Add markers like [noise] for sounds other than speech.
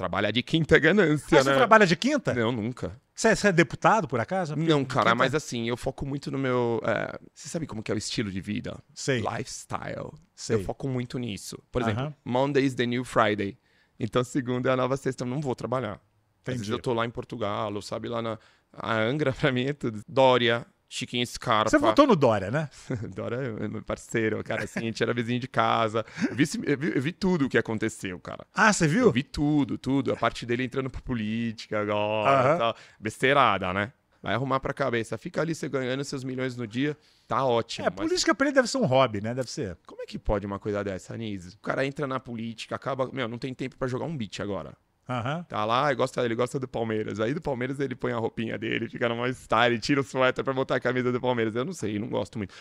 Trabalhar de quinta é ganância, Mas né? Você trabalha de quinta? Não, nunca. Você, é, você é deputado, por acaso? Porque não, cara, quinta... mas assim, eu foco muito no meu. É, você sabe como que é o estilo de vida? Sei. Lifestyle. Sei. Eu foco muito nisso. Por exemplo, uh -huh. Monday is the new Friday. Então, segunda é a nova sexta. Eu não vou trabalhar. Entendi. Às vezes eu tô lá em Portugal, ou sabe, lá na. A Angra, [laughs] pra mim, é tudo. Dória, Chiquinho Scarpa. Você votou no Dória, né? [laughs] Dória é meu parceiro, cara. Assim, a gente era vizinho de casa. Eu vi, eu vi, eu vi tudo o que aconteceu, cara. Ah, você viu? Eu vi tudo, tudo. A parte dele entrando pra política agora. Tal. Besteirada, né? Vai arrumar pra cabeça. Fica ali você ganhando seus milhões no dia, tá ótimo. É, mas... política pra ele deve ser um hobby, né? Deve ser. Como é que pode uma coisa dessa, Anísio? O cara entra na política, acaba. Meu, não tem tempo para jogar um beat agora. Uhum. Tá lá, gosta, ele gosta do Palmeiras. Aí do Palmeiras ele põe a roupinha dele, fica no maior style, tira o suéter pra botar a camisa do Palmeiras. Eu não sei, não gosto muito.